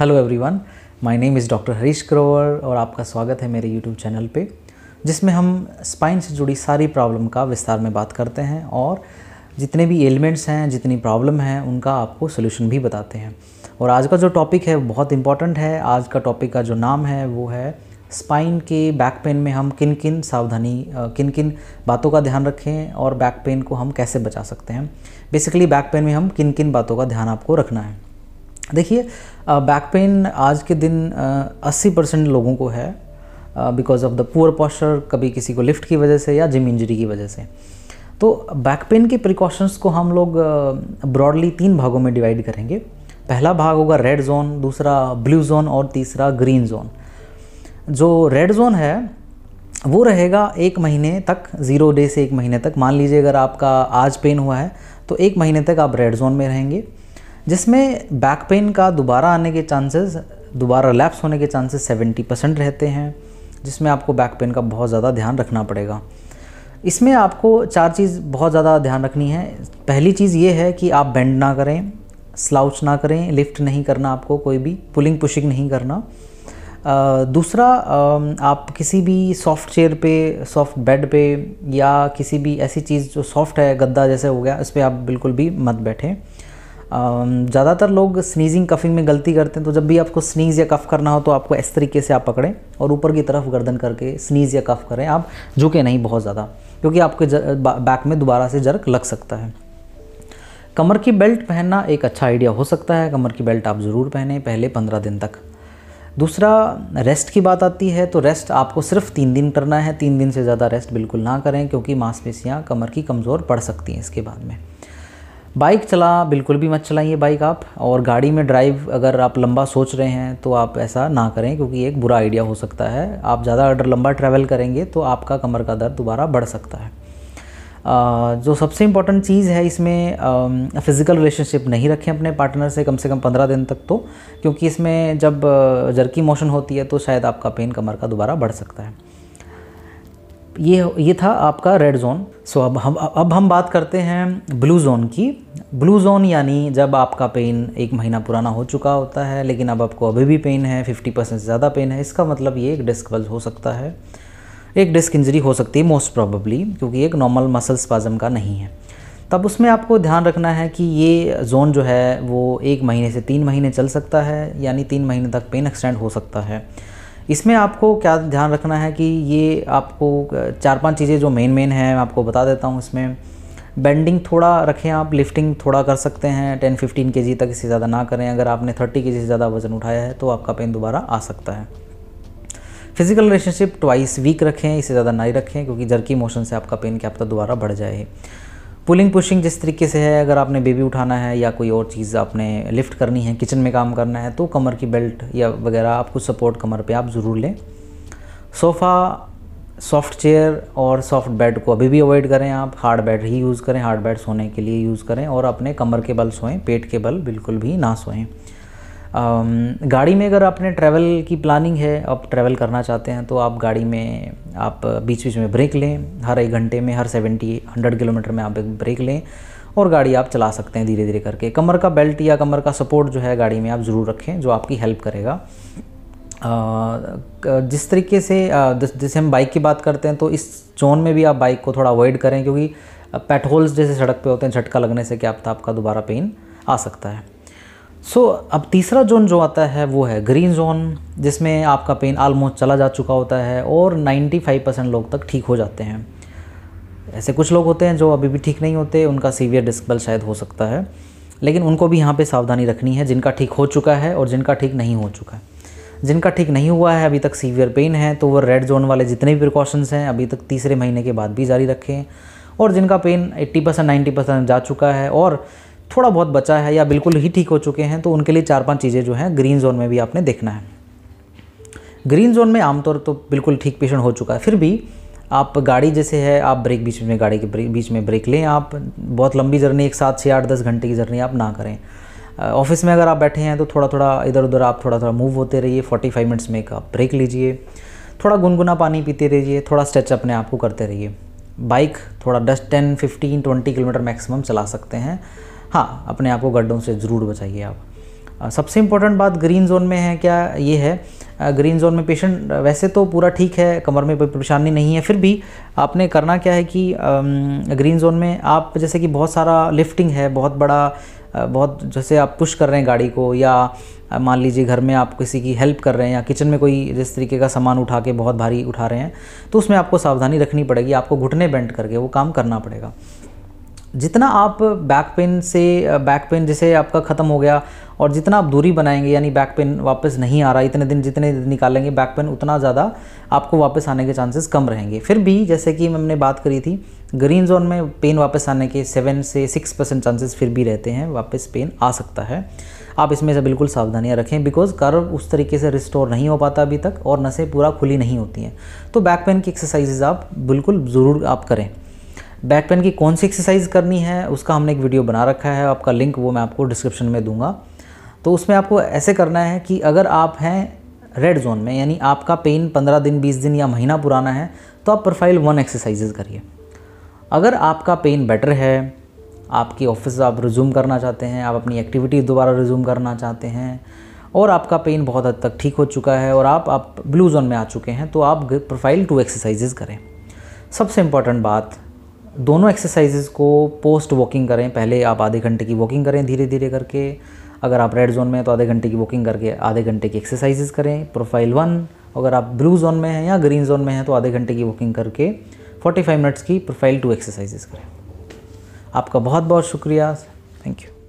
hello everyone my name is doctor Harish Grover और आपका स्वागत है मेरे यूट्यूब चैनल पे जिसमें हम स्पाइन से जुड़ी सारी प्रॉब्लम का विस्तार में बात करते हैं और जितने भी एलिमेंट्स हैं जितनी प्रॉब्लम हैं उनका आपको सोल्यूशन भी बताते हैं और आज का जो टॉपिक है बहुत इंपॉर्टेंट है आज का टॉपिक का जो नाम है वो है स्पाइन के बैक पेन में हम किन किन सावधानी किन किन बातों का ध्यान रखें और बैक पेन को हम कैसे बचा सकते हैं बेसिकली बैक पेन में हम किन किन बातों का ध्यान आपको रखना है देखिए बैक पेन आज के दिन अस्सी परसेंट लोगों को है because of the poor posture कभी किसी को लिफ्ट की वजह से या जिम इंजरी की वजह से तो बैक पेन के प्रिकॉशंस को हम लोग ब्रॉडली तीन भागों में डिवाइड करेंगे पहला भाग होगा रेड जोन दूसरा ब्लू जोन और तीसरा ग्रीन जोन जो रेड जोन है वो रहेगा एक महीने तक ज़ीरो डे से एक महीने तक मान लीजिए अगर आपका आज पेन हुआ है तो एक महीने तक आप रेड जोन में रहेंगे जिसमें बैक पेन का दोबारा आने के चांसेस दोबारा लैप्स होने के चांसेस 70 परसेंट रहते हैं जिसमें आपको बैक पेन का बहुत ज़्यादा ध्यान रखना पड़ेगा इसमें आपको चार चीज़ बहुत ज़्यादा ध्यान रखनी है पहली चीज़ ये है कि आप बेंड ना करें स्लाउच ना करें लिफ्ट नहीं करना आपको कोई भी पुलिंग पुशिंग नहीं करना आ, दूसरा आ, आप किसी भी सॉफ्ट चेयर पे सॉफ्ट बेड पे या किसी भी ऐसी चीज़ जो सॉफ्ट है गद्दा जैसे हो गया इस पर आप बिल्कुल भी मत बैठें ज़्यादातर लोग स्नीजिंग कफिंग में गलती करते हैं तो जब भी आपको स्नीज या कफ़ करना हो तो आपको इस तरीके से आप पकड़ें और ऊपर की तरफ गर्दन करके स्नीज या कफ़ करें आप झुके नहीं बहुत ज़्यादा क्योंकि आपके बैक में दोबारा से जर्क लग सकता है कमर की बेल्ट पहनना एक अच्छा आइडिया हो सकता है कमर की बेल्ट आप ज़रूर पहने पहले पंद्रह दिन तक दूसरा रेस्ट की बात आती है तो रेस्ट आपको सिर्फ तीन दिन करना है तीन दिन से ज़्यादा रेस्ट बिल्कुल ना करें क्योंकि मांसपेशियाँ कमर की कमज़ोर पड़ सकती हैं इसके बाद में बाइक चला बिल्कुल भी मत चलाइए बाइक आप और गाड़ी में ड्राइव अगर आप लंबा सोच रहे हैं तो आप ऐसा ना करें क्योंकि एक बुरा आइडिया हो सकता है आप ज़्यादा अगर लंबा ट्रैवल करेंगे तो आपका कमर का दर्द दोबारा बढ़ सकता है जो सबसे इम्पॉर्टेंट चीज़ है इसमें फ़िज़िकल रिलेशनशिप नहीं रखें अपने पार्टनर से कम से कम पंद्रह दिन तक तो क्योंकि इसमें जब जर्की मोशन होती है तो शायद आपका पेन कमर का दोबारा बढ़ सकता है ये ये था आपका रेड जोन सो अब हम अब हम बात करते हैं ब्लू जोन की ब्लू जोन यानी जब आपका पेन एक महीना पुराना हो चुका होता है लेकिन अब आपको अभी भी पेन है 50 परसेंट ज़्यादा पेन है इसका मतलब ये एक डिस्क बल्ज हो सकता है एक डिस्क इंजरी हो सकती है मोस्ट प्रॉबली क्योंकि एक नॉर्मल मसल स्पाजम का नहीं है तब उसमें आपको ध्यान रखना है कि ये जोन जो है वो एक महीने से तीन महीने चल सकता है यानी तीन महीने तक पेन एक्सटेंड हो सकता है इसमें आपको क्या ध्यान रखना है कि ये आपको चार पांच चीज़ें जो मेन मेन हैं मैं आपको बता देता हूँ इसमें बेंडिंग थोड़ा रखें आप लिफ्टिंग थोड़ा कर सकते हैं टेन फिफ्टीन के तक इससे ज़्यादा ना करें अगर आपने थर्टी के से ज़्यादा वज़न उठाया है तो आपका पेन दोबारा आ सकता है फिजिकल रिलेशनशिप ट्वाइस वीक रखें इसे ज़्यादा ना ही रखें क्योंकि जर्की मोशन से आपका पेन क्या पता दोबारा बढ़ जाए पुलिंग पुशिंग जिस तरीके से है अगर आपने बेबी उठाना है या कोई और चीज़ आपने लिफ्ट करनी है किचन में काम करना है तो कमर की बेल्ट या वगैरह आपको सपोर्ट कमर पे आप ज़रूर लें सोफ़ा सॉफ्ट चेयर और सॉफ्ट बेड को अभी भी अवॉइड करें आप हार्ड बेड ही यूज़ करें हार्ड बेड सोने के लिए यूज़ करें और अपने कमर के बल सोएं पेट के बल बिल्कुल भी ना सोएं गाड़ी में अगर आपने ट्रैवल की प्लानिंग है आप ट्रैवल करना चाहते हैं तो आप गाड़ी में आप बीच बीच में ब्रेक लें हर एक घंटे में हर सेवेंटी हंड्रेड किलोमीटर में आप एक ब्रेक लें और गाड़ी आप चला सकते हैं धीरे धीरे करके कमर का बेल्ट या कमर का सपोर्ट जो है गाड़ी में आप ज़रूर रखें जो आपकी हेल्प करेगा जिस तरीके से जैसे हम बाइक की बात करते हैं तो इस जोन में भी आप बाइक को थोड़ा अवॉइड करें क्योंकि पेट्रोल्स जैसे सड़क पे होते हैं झटका लगने से क्या आपका दोबारा पेन आ सकता है सो अब तीसरा जोन जो आता है वो है ग्रीन जोन जिसमें आपका पेन आलमोस्ट चला जा चुका होता है और 95 परसेंट लोग तक ठीक हो जाते हैं ऐसे कुछ लोग होते हैं जो अभी भी ठीक नहीं होते उनका सीवियर डिस्कबल शायद हो सकता है लेकिन उनको भी यहाँ पे सावधानी रखनी है जिनका ठीक हो चुका है और जिनका ठीक नहीं हो चुका है जिनका ठीक नहीं हुआ है अभी तक सीवियर पेन है तो वो रेड जोन वाले जितने भी प्रिकॉशंस हैं अभी तक तीसरे महीने के बाद भी जारी रखें और जिनका पेन 80 परसेंट नाइन्टी परसेंट जा चुका है और थोड़ा बहुत बचा है या बिल्कुल ही ठीक हो चुके हैं तो उनके लिए चार पांच चीज़ें जो हैं ग्रीन जोन में भी आपने देखना है ग्रीन जोन में आमतौर तो बिल्कुल ठीक पेशेंट हो चुका है फिर भी आप गाड़ी जैसे है आप ब्रेक बीच में गाड़ी के बीच में ब्रेक लें आप बहुत लंबी जर्नी एक साथ छः आठ दस घंटे की जर्नी आप ना करें ऑफिस में अगर आप बैठे हैं तो थोड़ा थोड़ा इधर उधर आप थोड़ा थोड़ा मूव होते रहिए फाइव मिनट्स में एक आप ब्रेक लीजिए थोड़ा गुनगुना पानी पीते रहिए थोड़ा स्ट्रेच अपने आप को करते रहिए बाइक थोड़ा डस्ट ten fifteen twenty kilometre maximum चला सकते हैं हाँ अपने आप को गड्ढों से ज़रूर बचाइए आप सबसे इम्पोर्टेंट बात ग्रीन जोन में है क्या ये है ग्रीन जोन में पेशेंट वैसे तो पूरा ठीक है कमर में कोई परेशानी नहीं है फिर भी आपने करना क्या है कि ग्रीन जोन में आप जैसे कि बहुत सारा लिफ्टिंग है बहुत बड़ा बहुत जैसे आप पुश कर रहे हैं गाड़ी को या मान लीजिए घर में आप किसी की हेल्प कर रहे हैं या किचन में कोई जिस तरीके का सामान उठा के बहुत भारी उठा रहे हैं तो उसमें आपको सावधानी रखनी पड़ेगी आपको घुटने बेंड करके वो काम करना पड़ेगा जितना आप बैक पेन से बैक uh, पेन जैसे आपका ख़त्म हो गया और जितना आप दूरी बनाएंगे यानी बैक पेन वापस नहीं आ रहा इतने दिन जितने दिन निकालेंगे बैक पेन उतना ज़्यादा आपको वापस आने के चांसेस कम रहेंगे फिर भी जैसे कि हमने बात करी थी ग्रीन जोन में पेन वापस आने के सेवन से सिक्स परसेंट चांसेस फिर भी रहते हैं वापस पेन आ सकता है आप इसमें से बिल्कुल सावधानियाँ रखें बिकॉज कर्व उस तरीके से रिस्टोर नहीं हो पाता अभी तक और नसें पूरा खुली नहीं होती हैं तो बैक पेन की एक्सरसाइजेज़ आप बिल्कुल ज़रूर आप करें बैक पेन की कौन सी एक्सरसाइज करनी है उसका हमने एक वीडियो बना रखा है आपका लिंक वो मैं आपको डिस्क्रिप्शन में दूंगा तो उसमें आपको ऐसे करना है कि अगर आप हैं रेड जोन में यानी आपका पेन पंद्रह दिन बीस दिन या महीना पुराना है तो आप प्रोफाइल वन एक्सरसाइजेज करिए अगर आपका पेन बेटर है आपकी ऑफिस आप रिज्यूम करना चाहते हैं आप अपनी एक्टिविटी दोबारा रिज्यूम करना चाहते हैं और आपका पेन बहुत हद तक ठीक हो चुका है और आप आप ब्लू जोन में आ चुके हैं तो आप प्रोफाइल टू एक्सरसाइजेज करें सबसे इम्पॉर्टेंट बात दोनों एक्सरसाइजेज़ को पोस्ट वॉकिंग करें पहले आप आधे घंटे की वॉकिंग करें धीरे धीरे करके अगर आप रेड जोन में हैं तो आधे घंटे की वॉकिंग करके आधे घंटे की एक्सरसाइजेज़ करें प्रोफाइल वन अगर आप ब्लू जोन में हैं या ग्रीन जोन में हैं तो आधे घंटे की वॉकिंग करके 45 मिनट्स की प्रोफाइल टू एक्सरसाइजेज़ करें आपका बहुत बहुत शुक्रिया थैंक यू